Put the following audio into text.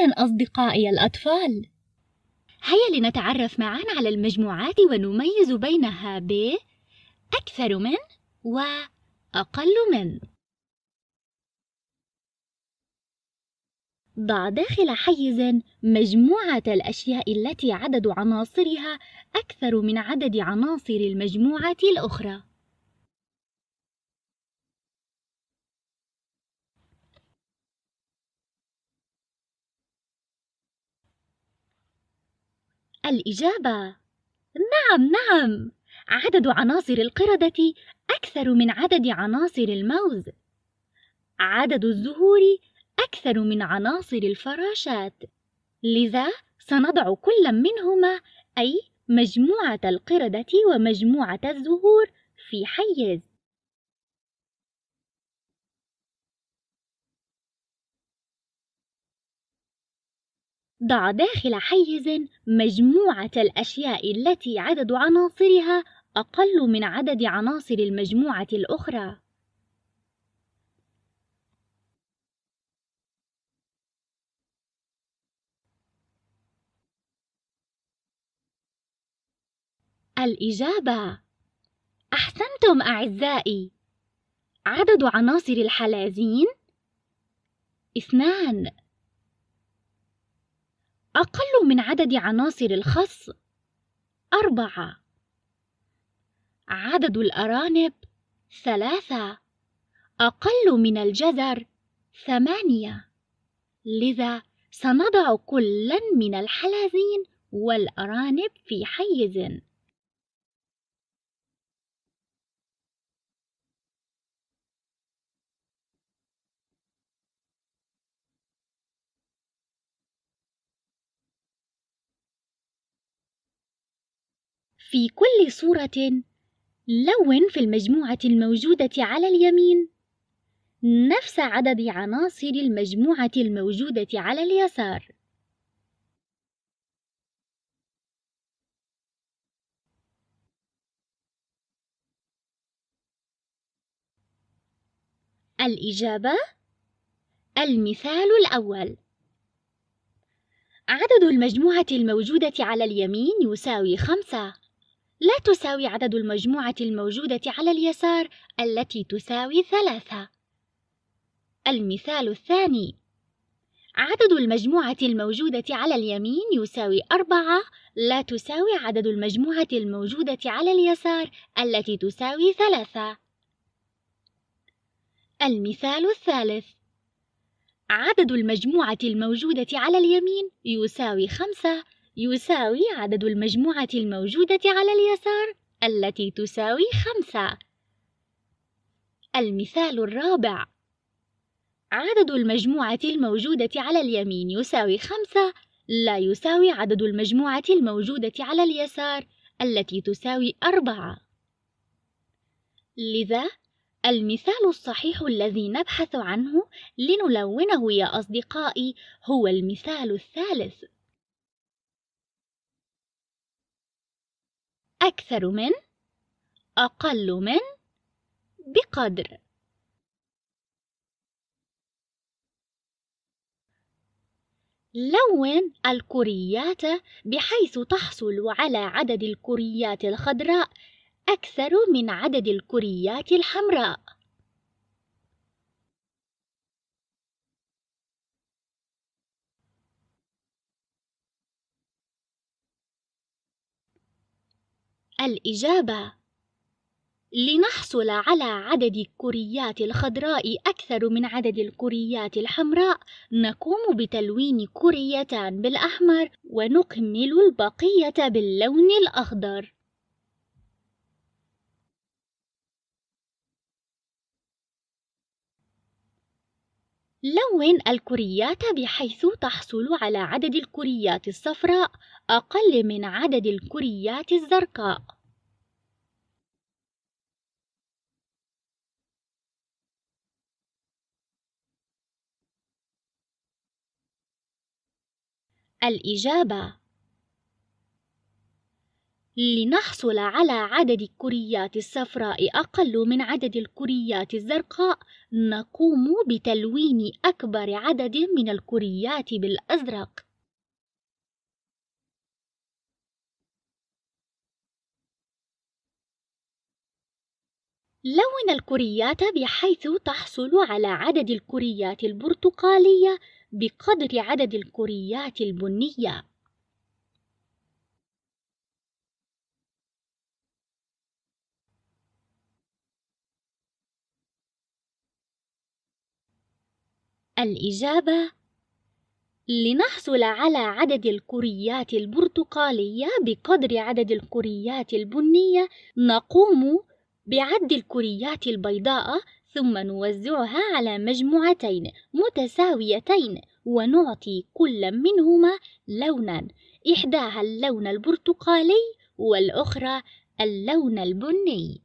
أهلا أصدقائي الأطفال هيا لنتعرف معا على المجموعات ونميز بينها ب أكثر من وأقل من ضع داخل حيز مجموعة الأشياء التي عدد عناصرها أكثر من عدد عناصر المجموعة الأخرى الإجابة نعم نعم عدد عناصر القردة أكثر من عدد عناصر الموز عدد الزهور أكثر من عناصر الفراشات لذا سنضع كل منهما أي مجموعة القردة ومجموعة الزهور في حيز ضع داخل حيز مجموعة الأشياء التي عدد عناصرها أقل من عدد عناصر المجموعة الأخرى. الإجابة أحسنتم أعزائي عدد عناصر الحلازين: اثنان من عدد عناصر الخص أربعة عدد الأرانب ثلاثة أقل من الجزر ثمانية لذا سنضع كلا من الحلزين والأرانب في حيز في كل صورة لون في المجموعة الموجودة على اليمين نفس عدد عناصر المجموعة الموجودة على اليسار الإجابة المثال الأول عدد المجموعة الموجودة على اليمين يساوي خمسة لا تساوي عدد المجموعة الموجودة على اليسار التي تساوي ثلاثة. المثال الثاني: عدد المجموعة الموجودة على اليمين يساوي أربعة لا تساوي عدد المجموعة الموجودة على اليسار التي تساوي ثلاثة. المثال الثالث: عدد المجموعة الموجودة على اليمين يساوي خمسة يساوي عدد المجموعة الموجودة على اليسار التي تساوي خمسة. المثال الرابع عدد المجموعة الموجودة على اليمين يساوي خمسة لا يساوي عدد المجموعة الموجودة على اليسار التي تساوي أربعة. لذا المثال الصحيح الذي نبحث عنه لنلونه يا أصدقائي هو المثال الثالث. أكثر من أقل من بقدر لون الكريات بحيث تحصل على عدد الكريات الخضراء أكثر من عدد الكريات الحمراء الإجابة لنحصل على عدد الكريات الخضراء أكثر من عدد الكريات الحمراء نقوم بتلوين كريتان بالأحمر ونكمل البقية باللون الأخضر لون الكريات بحيث تحصل على عدد الكريات الصفراء أقل من عدد الكريات الزرقاء الإجابة لنحصل على عدد الكريات الصفراء أقل من عدد الكريات الزرقاء نقوم بتلوين أكبر عدد من الكريات بالأزرق لون الكريات بحيث تحصل على عدد الكريات البرتقالية بقدر عدد الكريات البنية الإجابة لنحصل على عدد الكريات البرتقالية بقدر عدد الكريات البنية نقوم بعد الكريات البيضاء ثم نوزعها على مجموعتين متساويتين ونعطي كل منهما لونا إحداها اللون البرتقالي والأخرى اللون البني